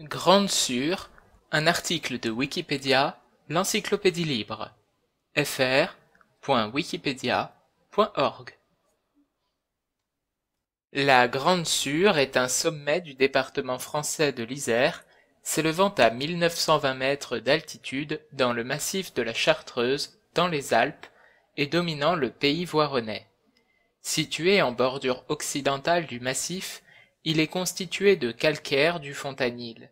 Grande Sûre, un article de Wikipédia, l'encyclopédie libre. fr.wikipedia.org La Grande Sûre est un sommet du département français de l'Isère, s'élevant à 1920 mètres d'altitude dans le massif de la Chartreuse, dans les Alpes, et dominant le pays voironnais. Situé en bordure occidentale du massif, il est constitué de calcaire du Fontanil.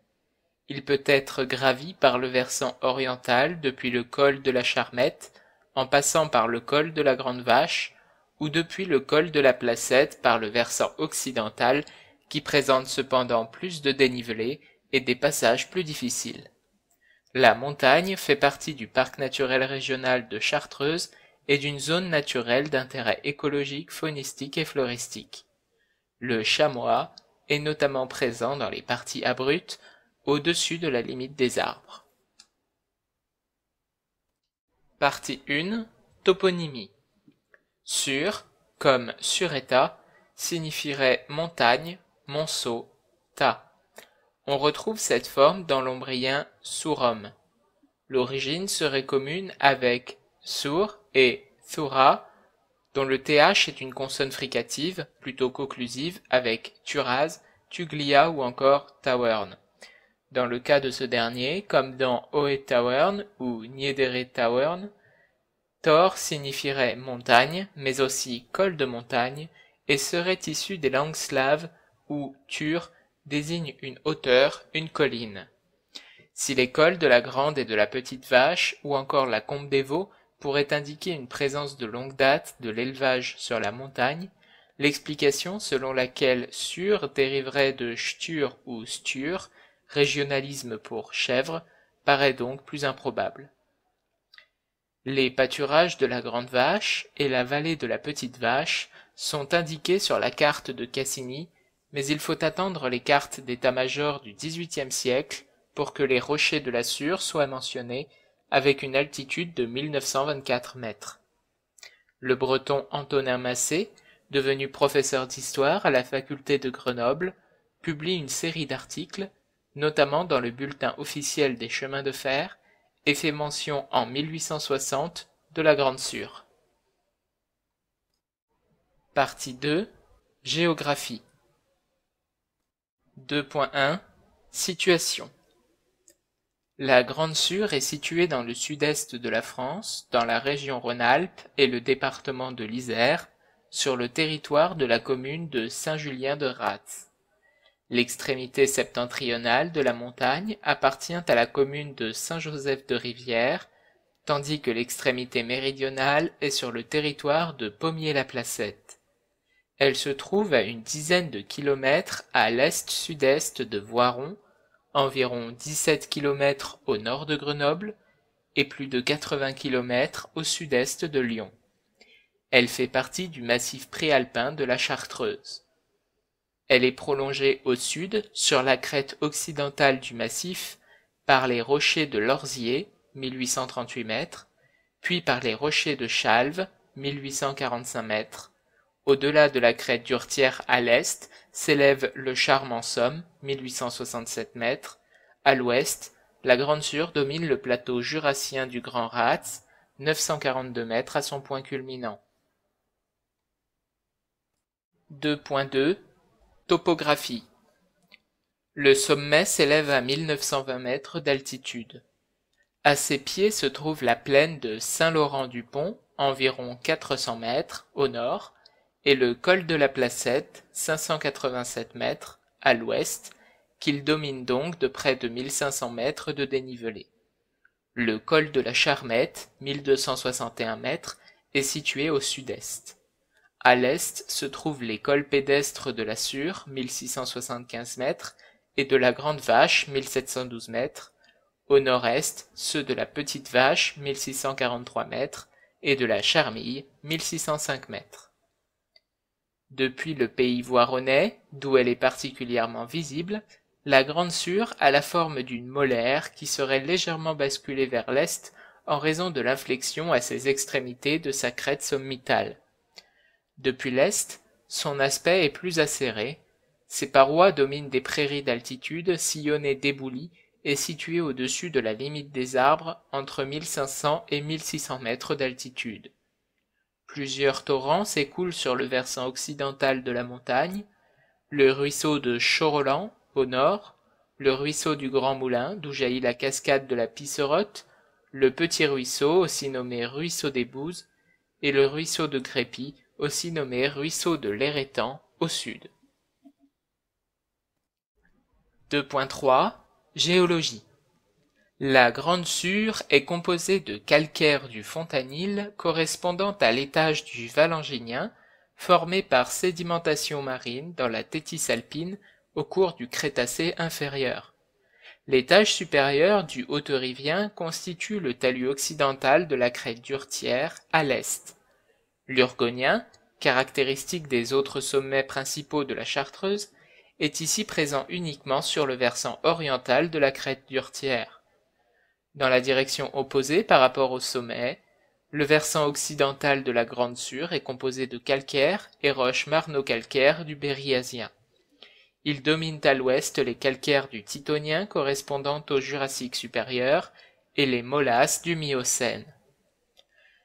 Il peut être gravi par le versant oriental depuis le col de la Charmette, en passant par le col de la Grande Vache, ou depuis le col de la Placette par le versant occidental qui présente cependant plus de dénivelé et des passages plus difficiles. La montagne fait partie du parc naturel régional de Chartreuse et d'une zone naturelle d'intérêt écologique, faunistique et floristique. Le chamois, est notamment présent dans les parties abruptes au-dessus de la limite des arbres. Partie 1 Toponymie. Sur, comme sureta, signifierait montagne, monceau, ta. On retrouve cette forme dans l'ombrien surum. L'origine serait commune avec sur et thura dont le TH est une consonne fricative plutôt qu'occlusive avec Turaz, Tuglia ou encore tavern ». Dans le cas de ce dernier, comme dans Oe tavern » ou Niedere tavern »,« Tor signifierait montagne, mais aussi col de montagne, et serait issu des langues slaves où Tur désigne une hauteur, une colline. Si les cols de la Grande et de la Petite Vache ou encore la Combe des Veaux pourrait indiquer une présence de longue date de l'élevage sur la montagne, l'explication selon laquelle sur dériverait de stur ou stur, régionalisme pour chèvre, paraît donc plus improbable. Les pâturages de la Grande Vache et la vallée de la Petite Vache sont indiqués sur la carte de Cassini, mais il faut attendre les cartes d'état-major du XVIIIe siècle pour que les rochers de la sur soient mentionnés avec une altitude de 1924 mètres. Le breton Antonin Massé, devenu professeur d'histoire à la faculté de Grenoble, publie une série d'articles, notamment dans le Bulletin officiel des chemins de fer, et fait mention en 1860 de la Grande Sûre. Partie 2 Géographie 2.1 Situation la Grande-Sûre est située dans le sud-est de la France, dans la région Rhône-Alpes et le département de l'Isère, sur le territoire de la commune de Saint-Julien-de-Ratz. L'extrémité septentrionale de la montagne appartient à la commune de Saint-Joseph-de-Rivière, tandis que l'extrémité méridionale est sur le territoire de Pommier-la-Placette. Elle se trouve à une dizaine de kilomètres à l'est-sud-est de Voiron, environ 17 km au nord de Grenoble et plus de 80 km au sud-est de Lyon. Elle fait partie du massif préalpin de la Chartreuse. Elle est prolongée au sud, sur la crête occidentale du massif, par les rochers de Lorzier, 1838 mètres, puis par les rochers de Chalves, 1845 mètres, au-delà de la crête d'Urtière à l'est s'élève le Charme en Somme, 1867 mètres. À l'ouest, la Grande Sûre domine le plateau jurassien du Grand Ratz, 942 mètres à son point culminant. 2.2 Topographie Le sommet s'élève à 1920 mètres d'altitude. À ses pieds se trouve la plaine de Saint-Laurent-du-Pont, environ 400 mètres au nord, et le col de la Placette, 587 mètres, à l'ouest, qu'il domine donc de près de 1500 mètres de dénivelé. Le col de la Charmette, 1261 mètres, est situé au sud-est. À l'est se trouvent les cols pédestres de la Sûre, 1675 mètres, et de la Grande Vache, 1712 mètres, au nord-est ceux de la Petite Vache, 1643 mètres, et de la Charmille, 1605 mètres. Depuis le pays voironnais, d'où elle est particulièrement visible, la Grande sûre a la forme d'une molaire qui serait légèrement basculée vers l'est en raison de l'inflexion à ses extrémités de sa crête sommitale. Depuis l'est, son aspect est plus acéré. Ses parois dominent des prairies d'altitude sillonnées d'éboulis et situées au-dessus de la limite des arbres entre 1500 et 1600 mètres d'altitude. Plusieurs torrents s'écoulent sur le versant occidental de la montagne, le ruisseau de Chorolan au nord, le ruisseau du Grand Moulin d'où jaillit la cascade de la Pisserotte, le petit ruisseau aussi nommé ruisseau des Bouses et le ruisseau de Crépy aussi nommé ruisseau de l'Hérétan au sud. 2.3 Géologie la Grande Sûre est composée de calcaire du Fontanil correspondant à l'étage du Valanginien, formé par sédimentation marine dans la Tétis alpine au cours du Crétacé inférieur. L'étage supérieur du Haut-Rivien constitue le talus occidental de la crête d'Urtière à l'est. L'Urgonien, caractéristique des autres sommets principaux de la Chartreuse, est ici présent uniquement sur le versant oriental de la crête d'Urtière dans la direction opposée par rapport au sommet, le versant occidental de la Grande Sûre est composé de calcaires et roches marno-calcaires du Bériasien. Il domine à l'ouest les calcaires du Titonien correspondant au Jurassique supérieur et les molasses du Miocène.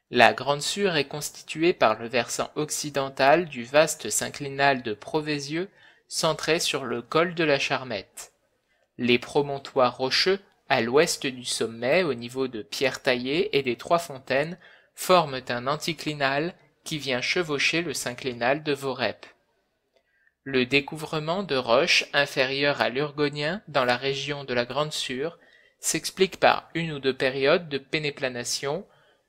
La Grande Sûre est constituée par le versant occidental du vaste synclinal de Provézieux centré sur le col de la Charmette. Les promontoires rocheux à l'ouest du sommet, au niveau de Pierre-Taillé et des Trois-Fontaines, forment un anticlinal qui vient chevaucher le synclinal de Vorep. Le découvrement de roches inférieures à l'Urgonien dans la région de la Grande Sûre s'explique par une ou deux périodes de pénéplanation,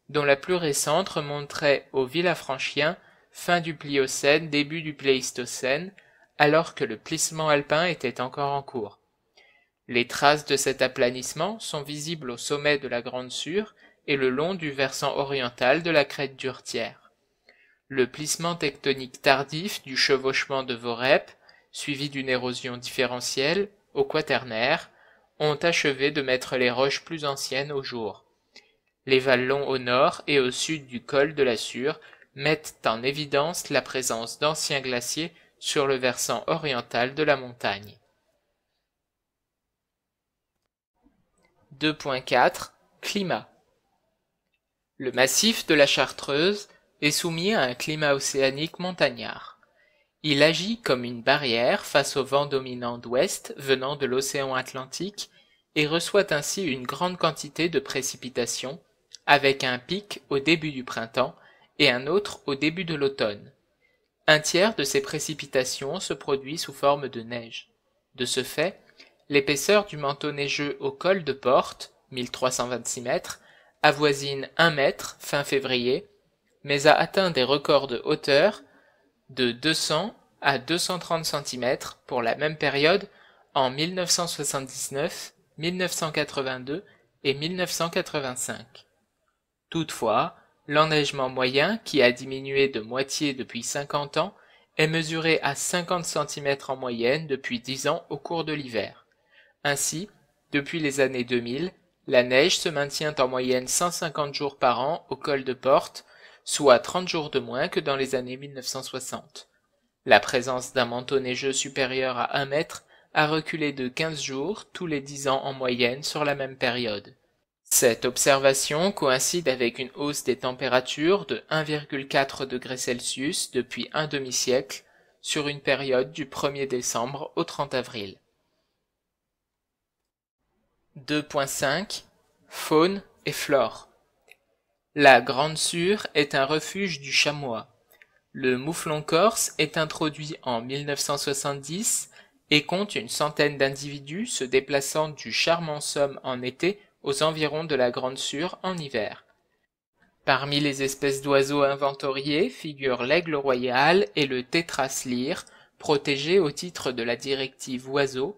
dont la plus récente remonterait au Villafranchien fin du Pliocène, début du Pléistocène, alors que le plissement alpin était encore en cours. Les traces de cet aplanissement sont visibles au sommet de la Grande Sûre et le long du versant oriental de la crête d'Urtière. Le plissement tectonique tardif du chevauchement de Vorep, suivi d'une érosion différentielle, au Quaternaire, ont achevé de mettre les roches plus anciennes au jour. Les vallons au nord et au sud du col de la Sûre mettent en évidence la présence d'anciens glaciers sur le versant oriental de la montagne. 2.4 Climat Le massif de la Chartreuse est soumis à un climat océanique montagnard. Il agit comme une barrière face au vent dominant d'ouest venant de l'océan Atlantique et reçoit ainsi une grande quantité de précipitations, avec un pic au début du printemps et un autre au début de l'automne. Un tiers de ces précipitations se produit sous forme de neige. De ce fait, L'épaisseur du manteau neigeux au col de Porte, 1326 mètres, avoisine 1 mètre fin février, mais a atteint des records de hauteur de 200 à 230 cm pour la même période en 1979, 1982 et 1985. Toutefois, l'enneigement moyen, qui a diminué de moitié depuis 50 ans, est mesuré à 50 cm en moyenne depuis 10 ans au cours de l'hiver. Ainsi, depuis les années 2000, la neige se maintient en moyenne 150 jours par an au col de porte, soit 30 jours de moins que dans les années 1960. La présence d'un manteau neigeux supérieur à 1 mètre a reculé de 15 jours tous les 10 ans en moyenne sur la même période. Cette observation coïncide avec une hausse des températures de 1,4 degré Celsius depuis un demi-siècle sur une période du 1er décembre au 30 avril. 2.5 Faune et flore. La Grande Sûre est un refuge du chamois. Le mouflon corse est introduit en 1970 et compte une centaine d'individus se déplaçant du charmant Somme en été aux environs de la Grande Sûre en hiver. Parmi les espèces d'oiseaux inventoriées figurent l'aigle royal et le lyre, protégés au titre de la directive oiseaux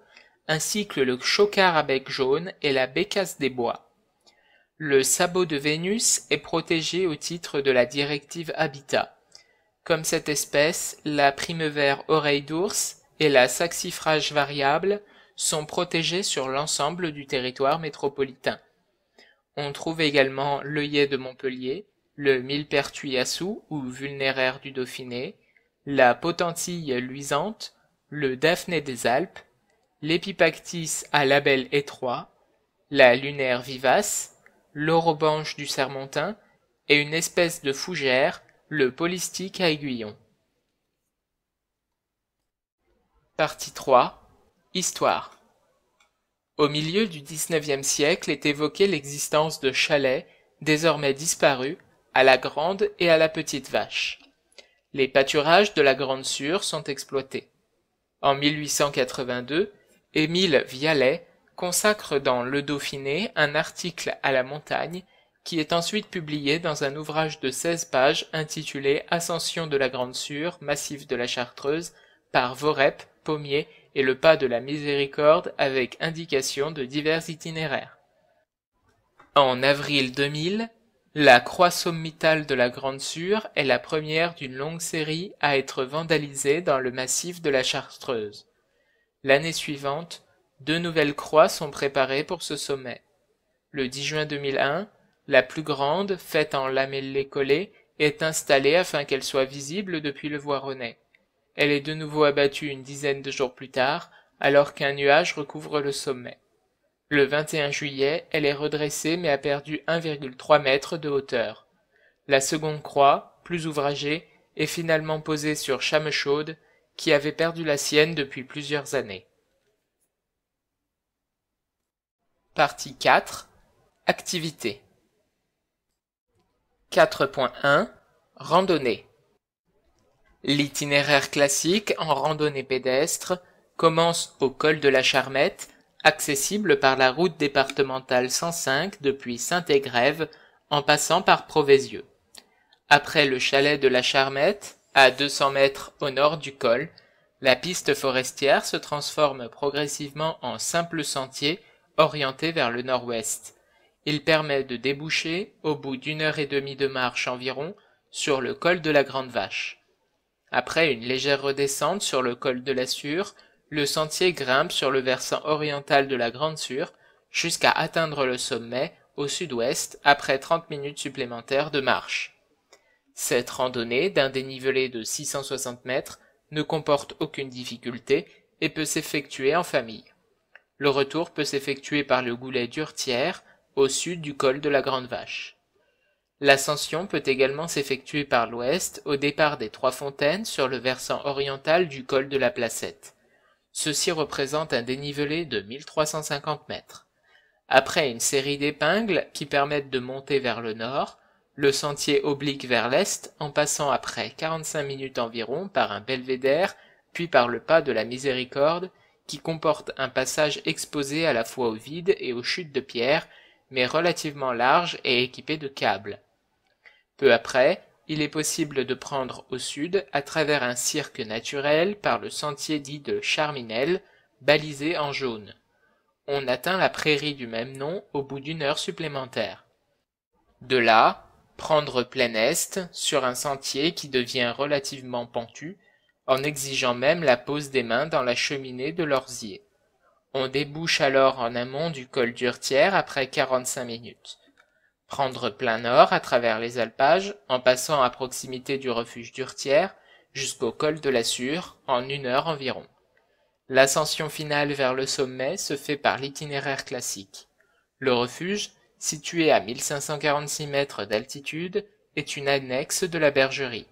ainsi que le chocard à bec jaune et la bécasse des bois. Le sabot de Vénus est protégé au titre de la directive Habitat. Comme cette espèce, la primevère oreille d'ours et la saxifrage variable sont protégées sur l'ensemble du territoire métropolitain. On trouve également l'œillet de Montpellier, le millepertuis ou vulnéraire du Dauphiné, la potentille luisante, le daphné des Alpes, l'épipactis à label étroit, la lunaire vivace, l'orobanche du sermentin et une espèce de fougère, le polystique à aiguillon. Partie 3 Histoire Au milieu du XIXe siècle est évoquée l'existence de chalets, désormais disparus, à la grande et à la petite vache. Les pâturages de la Grande Sûre sont exploités. En 1882, Émile Vialet consacre dans Le Dauphiné un article à la montagne qui est ensuite publié dans un ouvrage de 16 pages intitulé Ascension de la Grande Sûre, massif de la Chartreuse, par Vorep, Pommier et le Pas de la Miséricorde avec indication de divers itinéraires. En avril 2000, la croix sommitale de la Grande Sûre est la première d'une longue série à être vandalisée dans le massif de la Chartreuse. L'année suivante, deux nouvelles croix sont préparées pour ce sommet. Le 10 juin 2001, la plus grande, faite en lamellé collé, est installée afin qu'elle soit visible depuis le Voironnais. Elle est de nouveau abattue une dizaine de jours plus tard, alors qu'un nuage recouvre le sommet. Le 21 juillet, elle est redressée mais a perdu 1,3 mètre de hauteur. La seconde croix, plus ouvragée, est finalement posée sur Chaude qui avait perdu la sienne depuis plusieurs années. Partie 4 Activités 4.1 Randonnée L'itinéraire classique en randonnée pédestre commence au col de la Charmette, accessible par la route départementale 105 depuis Saint-Égrève en passant par Provézieux. Après le chalet de la Charmette, à 200 mètres au nord du col, la piste forestière se transforme progressivement en simple sentier orienté vers le nord-ouest. Il permet de déboucher, au bout d'une heure et demie de marche environ, sur le col de la Grande Vache. Après une légère redescente sur le col de la Sûre, le sentier grimpe sur le versant oriental de la Grande Sûre jusqu'à atteindre le sommet au sud-ouest après 30 minutes supplémentaires de marche. Cette randonnée d'un dénivelé de 660 mètres ne comporte aucune difficulté et peut s'effectuer en famille. Le retour peut s'effectuer par le goulet d'Urtière, au sud du col de la Grande Vache. L'ascension peut également s'effectuer par l'ouest, au départ des Trois Fontaines, sur le versant oriental du col de la Placette. Ceci représente un dénivelé de 1350 mètres. Après une série d'épingles qui permettent de monter vers le nord, le sentier oblique vers l'est en passant après 45 minutes environ par un belvédère, puis par le pas de la Miséricorde, qui comporte un passage exposé à la fois au vide et aux chutes de pierre, mais relativement large et équipé de câbles. Peu après, il est possible de prendre au sud, à travers un cirque naturel, par le sentier dit de Charminel, balisé en jaune. On atteint la prairie du même nom au bout d'une heure supplémentaire. De là, prendre plein est sur un sentier qui devient relativement pentu, en exigeant même la pose des mains dans la cheminée de l'orsier. On débouche alors en amont du col d'Urtière après 45 minutes. Prendre plein nord à travers les alpages, en passant à proximité du refuge d'Urtière, jusqu'au col de la Sûre, en une heure environ. L'ascension finale vers le sommet se fait par l'itinéraire classique. Le refuge, Situé à 1546 mètres d'altitude, est une annexe de la bergerie.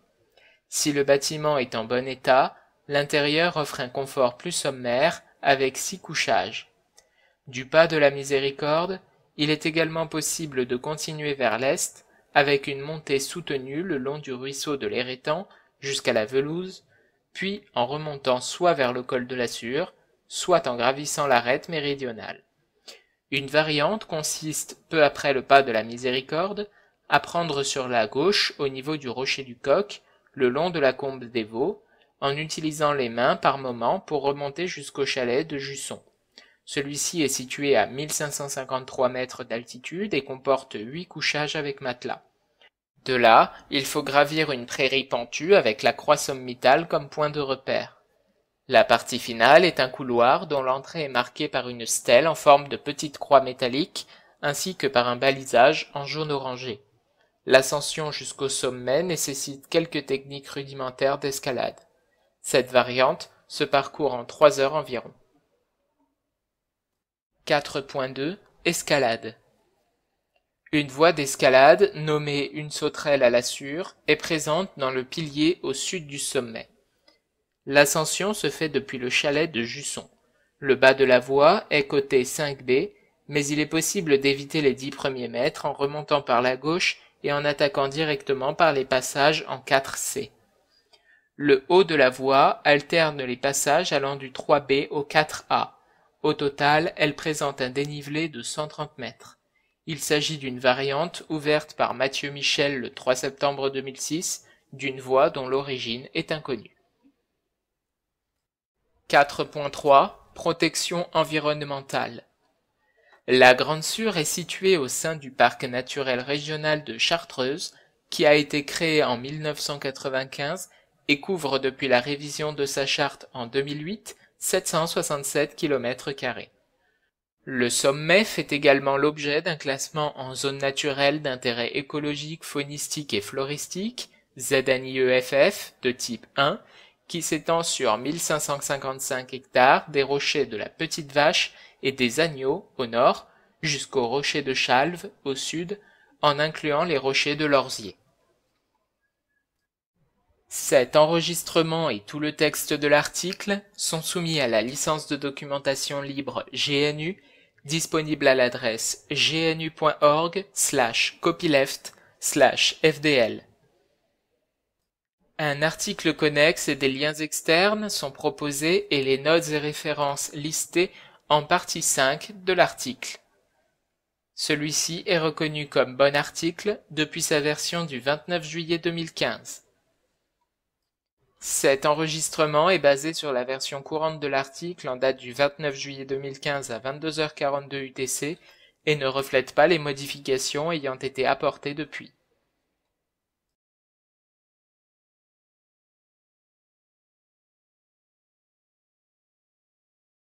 Si le bâtiment est en bon état, l'intérieur offre un confort plus sommaire avec six couchages. Du pas de la Miséricorde, il est également possible de continuer vers l'est avec une montée soutenue le long du ruisseau de l'Hérétan jusqu'à la Velouse, puis en remontant soit vers le col de la Sûre, soit en gravissant l'arête méridionale. Une variante consiste, peu après le pas de la Miséricorde, à prendre sur la gauche au niveau du rocher du Coq, le long de la combe des Veaux, en utilisant les mains par moments pour remonter jusqu'au chalet de Jusson. Celui-ci est situé à 1553 mètres d'altitude et comporte huit couchages avec matelas. De là, il faut gravir une prairie pentue avec la croix sommitale comme point de repère. La partie finale est un couloir dont l'entrée est marquée par une stèle en forme de petite croix métallique ainsi que par un balisage en jaune orangé. L'ascension jusqu'au sommet nécessite quelques techniques rudimentaires d'escalade. Cette variante se parcourt en 3 heures environ. 4.2 Escalade Une voie d'escalade, nommée une sauterelle à la sûre, est présente dans le pilier au sud du sommet. L'ascension se fait depuis le chalet de Jusson. Le bas de la voie est côté 5B, mais il est possible d'éviter les dix premiers mètres en remontant par la gauche et en attaquant directement par les passages en 4C. Le haut de la voie alterne les passages allant du 3B au 4A. Au total, elle présente un dénivelé de 130 mètres. Il s'agit d'une variante ouverte par Mathieu Michel le 3 septembre 2006 d'une voie dont l'origine est inconnue. 4.3 Protection environnementale. La Grande Sûre est située au sein du parc naturel régional de Chartreuse qui a été créé en 1995 et couvre depuis la révision de sa charte en 2008 767 km. Le sommet fait également l'objet d'un classement en zone naturelle d'intérêt écologique, faunistique et floristique ZNIEFF de type 1 qui s'étend sur 1555 hectares des rochers de la Petite Vache et des Agneaux au nord jusqu'aux rochers de Chalve au sud en incluant les rochers de l'Orzier. Cet enregistrement et tout le texte de l'article sont soumis à la licence de documentation libre GNU disponible à l'adresse gnu.org/copyleft/fdl. Un article connexe et des liens externes sont proposés et les notes et références listées en partie 5 de l'article. Celui-ci est reconnu comme bon article depuis sa version du 29 juillet 2015. Cet enregistrement est basé sur la version courante de l'article en date du 29 juillet 2015 à 22h42 UTC et ne reflète pas les modifications ayant été apportées depuis.